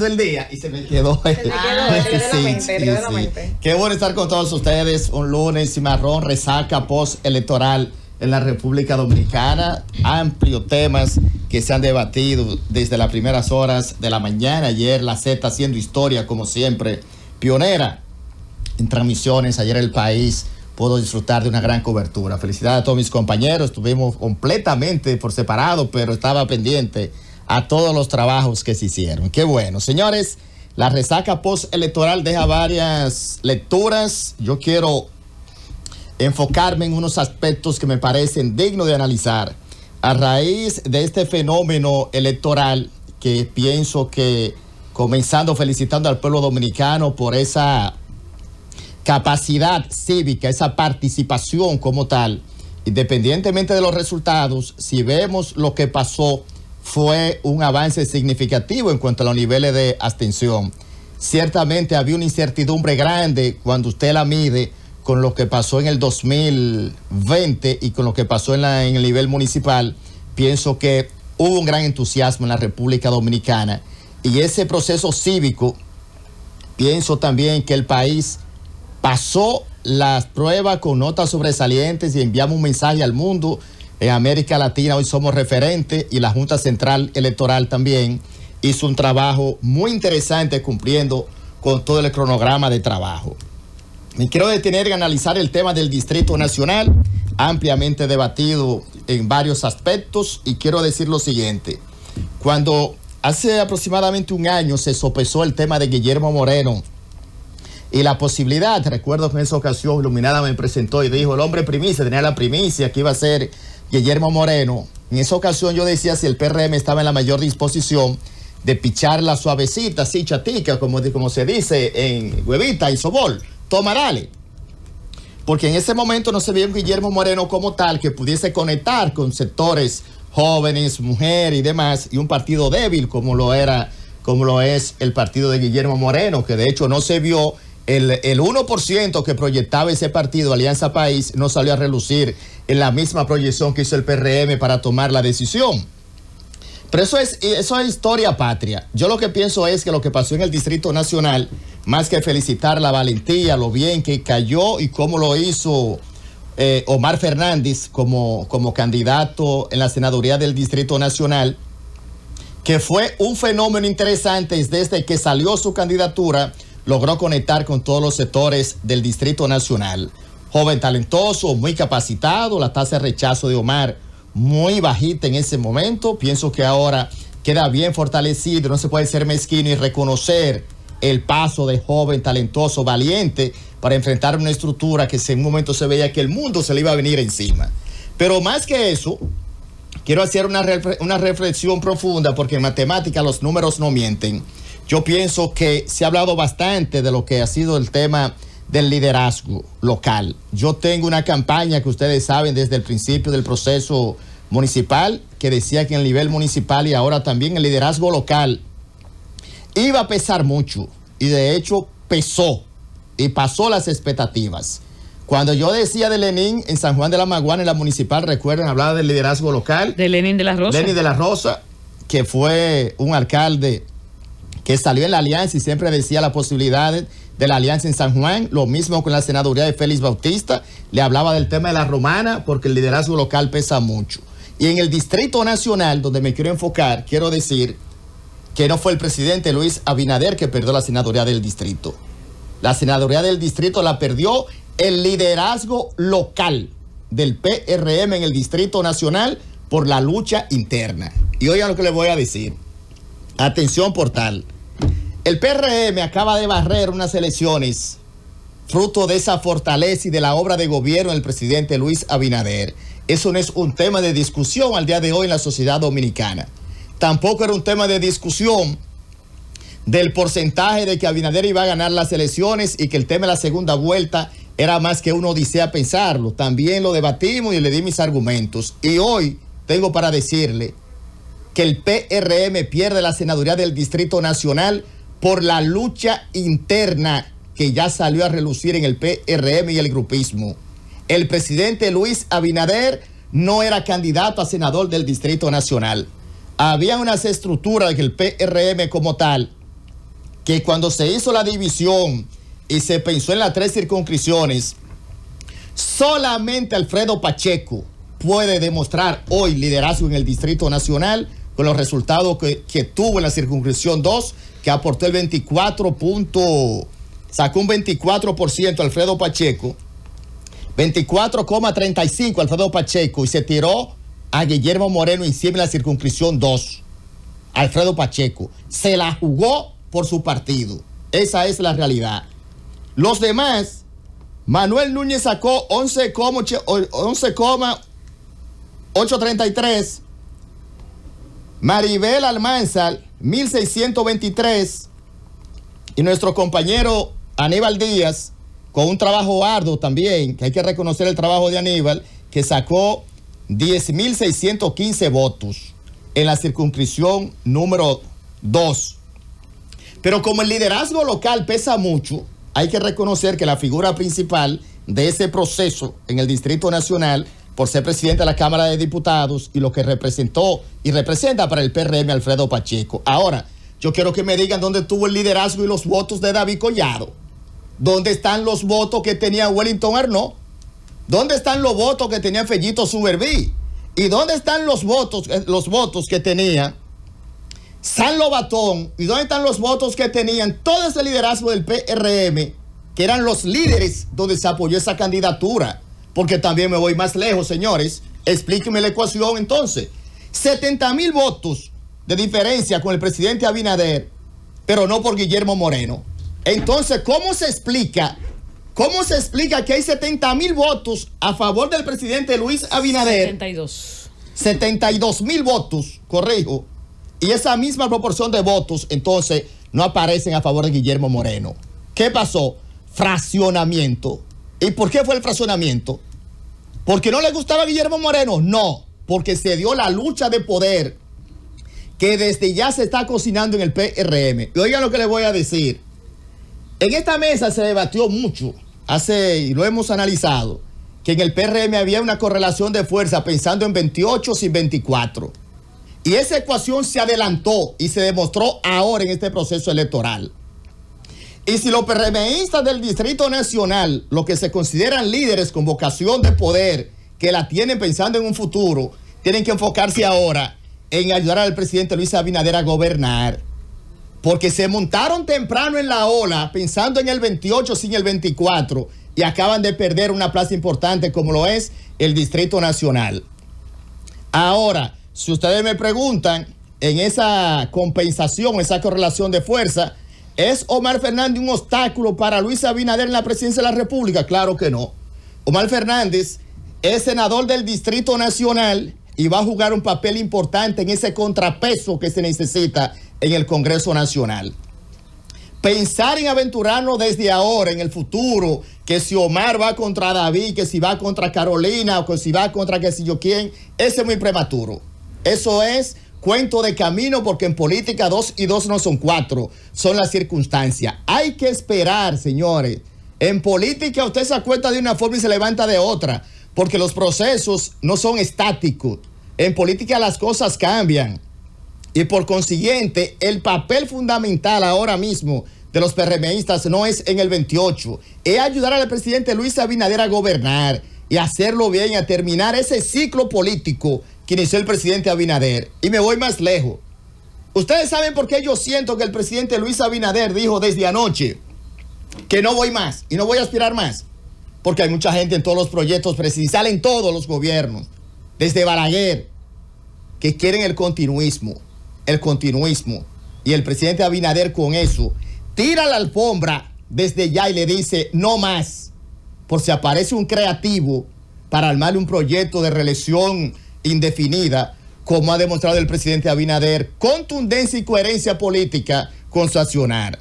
el día y se me quedó. Se me quedó, ah, sí, Qué bueno estar con todos ustedes un lunes marrón, resaca post electoral en la República Dominicana, amplio temas que se han debatido desde las primeras horas de la mañana. Ayer la Z haciendo historia, como siempre, pionera en transmisiones. Ayer el país pudo disfrutar de una gran cobertura. Felicidades a todos mis compañeros, estuvimos completamente por separado, pero estaba pendiente a todos los trabajos que se hicieron. Qué bueno, señores. La resaca postelectoral deja varias lecturas. Yo quiero enfocarme en unos aspectos que me parecen dignos de analizar. A raíz de este fenómeno electoral, que pienso que comenzando felicitando al pueblo dominicano por esa capacidad cívica, esa participación como tal, independientemente de los resultados, si vemos lo que pasó fue un avance significativo en cuanto a los niveles de abstención. Ciertamente había una incertidumbre grande cuando usted la mide con lo que pasó en el 2020 y con lo que pasó en, el nivel municipal. Pienso que hubo un gran entusiasmo en la República Dominicana y ese proceso cívico, pienso también que el país pasó las pruebas con notas sobresalientes y enviamos un mensaje al mundo en América Latina hoy somos referentes y la Junta Central Electoral también hizo un trabajo muy interesante cumpliendo con todo el cronograma de trabajo. Me quiero detener y analizar el tema del Distrito Nacional, ampliamente debatido en varios aspectos, y quiero decir lo siguiente. Cuando hace aproximadamente un año se sopesó el tema de Guillermo Moreno y la posibilidad, recuerdo que en esa ocasión Iluminada me presentó y dijo, el hombre primicia, tenía la primicia, que iba a ser Guillermo Moreno. En esa ocasión yo decía si el PRM estaba en la mayor disposición de pichar la suavecita, así chatica, como, se dice en Huevita y Sobol, Tomarale. Porque en ese momento no se vio un Guillermo Moreno como tal que pudiese conectar con sectores jóvenes, mujeres y demás, y un partido débil como lo era, como lo es el partido de Guillermo Moreno, que de hecho no se vio el, 1% que proyectaba ese partido, Alianza País, no salió a relucir en la misma proyección que hizo el PRM para tomar la decisión. Pero eso es, eso historia patria. Yo lo que pienso es que lo que pasó en el Distrito Nacional, más que felicitar la valentía, lo bien que cayó y cómo lo hizo eh, Omar Fernández como, como candidato en la senaduría del Distrito Nacional, que fue un fenómeno interesante desde que salió su candidatura logró conectar con todos los sectores del Distrito Nacional. Joven talentoso, muy capacitado, la tasa de rechazo de Omar muy bajita en ese momento. Pienso que ahora queda bien fortalecido, no se puede ser mezquino y reconocer el paso de joven, talentoso, valiente para enfrentar una estructura que en un momento se veía que el mundo se le iba a venir encima. Pero más que eso, quiero hacer una, una reflexión profunda porque en matemática los números no mienten yo pienso que se ha hablado bastante de lo que ha sido el tema del liderazgo local. Yo tengo una campaña que ustedes saben desde el principio del proceso municipal que decía que en el nivel municipal y ahora también el liderazgo local iba a pesar mucho y de hecho pesó y pasó las expectativas. Cuando yo decía de Lenín en San Juan de la Maguana, en la municipal, recuerden, hablaba del liderazgo local. De Lenín de la Rosa. Lenín de la Rosa, que fue un alcalde que salió en la alianza y siempre decía la posibilidad de la alianza en San Juan, lo mismo con la senaduría de Félix Bautista, le hablaba del tema de la romana porque el liderazgo local pesa mucho. Y en el Distrito Nacional, donde me quiero enfocar, quiero decir que no fue el presidente Luis Abinader que perdió la senaduría del distrito. La senaduría del distrito la perdió el liderazgo local del PRM en el Distrito Nacional por la lucha interna. Y oigan lo que le voy a decir. Atención portal. El PRM acaba de barrer unas elecciones fruto de esa fortaleza y de la obra de gobierno del presidente Luis Abinader. Eso no es un tema de discusión al día de hoy en la sociedad dominicana. Tampoco era un tema de discusión del porcentaje de que Abinader iba a ganar las elecciones y que el tema de la segunda vuelta era más que uno odisea pensarlo. También lo debatimos y le di mis argumentos. Y hoy tengo para decirle que el PRM pierde la senaduría del Distrito Nacional por la lucha interna que ya salió a relucir en el PRM y el grupismo. El presidente Luis Abinader no era candidato a senador del Distrito Nacional. Había unas estructuras del PRM como tal que cuando se hizo la división y se pensó en las tres circunscripciones, solamente Alfredo Pacheco puede demostrar hoy liderazgo en el Distrito Nacional con los resultados que, tuvo en la circunscripción 2, que aportó el 24 punto, sacó un 24% Alfredo Pacheco, 24,35 Alfredo Pacheco y se tiró a Guillermo Moreno encima en la circunscripción 2. Alfredo Pacheco se la jugó por su partido. Esa es la realidad. Los demás, Manuel Núñez sacó 11,833 Maribel Almanzal, 1623. Y nuestro compañero Aníbal Díaz, con un trabajo arduo también, que hay que reconocer el trabajo de Aníbal, que sacó 10.615 votos en la circunscripción número 2. Pero como el liderazgo local pesa mucho, hay que reconocer que la figura principal de ese proceso en el Distrito Nacional por ser presidente de la Cámara de Diputados y lo que representó y representa para el PRM Alfredo Pacheco. Ahora, yo quiero que me digan dónde tuvo el liderazgo y los votos de David Collado. ¿Dónde están los votos que tenía Wellington Arnaud? ¿Dónde están los votos que tenía Fellito Suberví? ¿Y dónde están los votos, eh, los votos que tenía San Lobatón? ¿Y dónde están los votos que tenían todo ese liderazgo del PRM, que eran los líderes donde se apoyó esa candidatura? porque también me voy más lejos, señores. Explíqueme la ecuación entonces. 70 mil votos de diferencia con el presidente Abinader, pero no por Guillermo Moreno. Entonces, ¿cómo se explica? ¿Cómo se explica que hay 70 mil votos a favor del presidente Luis Abinader? 72. 72 mil votos, corrijo. Y esa misma proporción de votos, entonces, no aparecen a favor de Guillermo Moreno. ¿Qué pasó? Fraccionamiento. ¿Y por qué fue el fraccionamiento? ¿Porque no le gustaba Guillermo Moreno? No, porque se dio la lucha de poder que desde ya se está cocinando en el PRM. Y oigan lo que le voy a decir. En esta mesa se debatió mucho, hace, y lo hemos analizado, que en el PRM había una correlación de fuerza pensando en 28 sin 24. Y esa ecuación se adelantó y se demostró ahora en este proceso electoral. Y si los PRMistas del Distrito Nacional, los que se consideran líderes con vocación de poder, que la tienen pensando en un futuro, tienen que enfocarse ahora en ayudar al presidente Luis Abinader a gobernar. Porque se montaron temprano en la ola pensando en el 28 sin el 24 y acaban de perder una plaza importante como lo es el Distrito Nacional. Ahora, si ustedes me preguntan en esa compensación, esa correlación de fuerza, ¿Es Omar Fernández un obstáculo para Luis Abinader en la presidencia de la República? Claro que no. Omar Fernández es senador del Distrito Nacional y va a jugar un papel importante en ese contrapeso que se necesita en el Congreso Nacional. Pensar en aventurarnos desde ahora, en el futuro, que si Omar va contra David, que si va contra Carolina o que si va contra que si yo quién, ese es muy prematuro. Eso es cuento de camino porque en política dos y dos no son cuatro, son las circunstancias. Hay que esperar, señores. En política usted se acuesta de una forma y se levanta de otra, porque los procesos no son estáticos. En política las cosas cambian. Y por consiguiente, el papel fundamental ahora mismo de los PRMistas no es en el 28, es ayudar al presidente Luis Abinader a gobernar y hacerlo bien, a terminar ese ciclo político ...quien hizo el presidente Abinader. Y me voy más lejos. Ustedes saben por qué yo siento que el presidente Luis Abinader dijo desde anoche que no voy más y no voy a aspirar más. Porque hay mucha gente en todos los proyectos presidenciales, en todos los gobiernos, desde Balaguer, que quieren el continuismo, el continuismo. Y el presidente Abinader con eso tira la alfombra desde ya y le dice no más. Por si aparece un creativo para armarle un proyecto de reelección indefinida, como ha demostrado el presidente Abinader, contundencia y coherencia política con su accionar.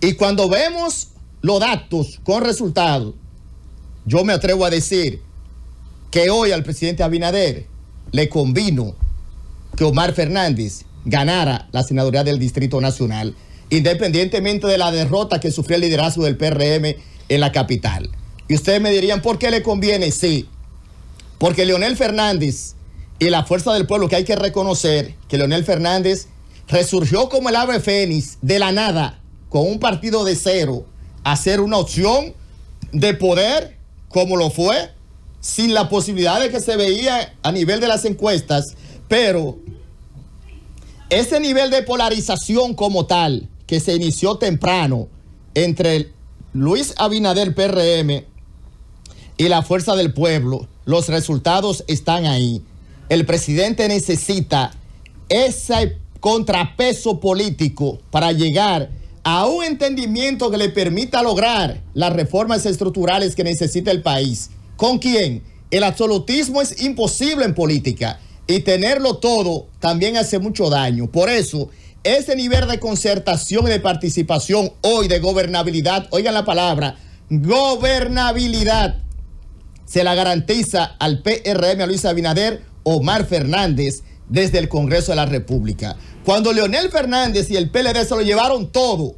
Y cuando vemos los datos con resultados, yo me atrevo a decir que hoy al presidente Abinader le convino que Omar Fernández ganara la senaduría del Distrito Nacional, independientemente de la derrota que sufrió el liderazgo del PRM en la capital. Y ustedes me dirían, ¿por qué le conviene? Sí, porque Leonel Fernández y la fuerza del pueblo, que hay que reconocer que Leonel Fernández resurgió como el ave fénix de la nada, con un partido de cero, a ser una opción de poder, como lo fue, sin la posibilidad de que se veía a nivel de las encuestas, pero ese nivel de polarización como tal, que se inició temprano entre Luis Abinader PRM y la fuerza del pueblo, los resultados están ahí. El presidente necesita ese contrapeso político para llegar a un entendimiento que le permita lograr las reformas estructurales que necesita el país. ¿Con quién? El absolutismo es imposible en política y tenerlo todo también hace mucho daño. Por eso, ese nivel de concertación y de participación hoy de gobernabilidad, oigan la palabra, gobernabilidad se la garantiza al PRM a Luis Abinader Omar Fernández desde el Congreso de la República. Cuando Leonel Fernández y el PLD se lo llevaron todo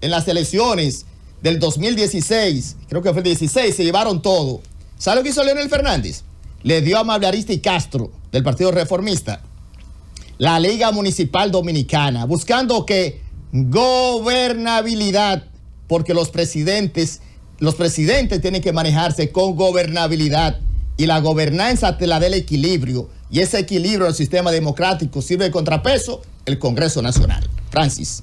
en las elecciones del 2016, creo que fue el 16, se llevaron todo. ¿Sabe lo que hizo Leonel Fernández? Le dio a Mablarista y Castro del Partido Reformista la Liga Municipal Dominicana, buscando que gobernabilidad, porque los presidentes los presidentes tienen que manejarse con gobernabilidad y la gobernanza te la el equilibrio. Y ese equilibrio del sistema democrático sirve de contrapeso el Congreso Nacional. Francis.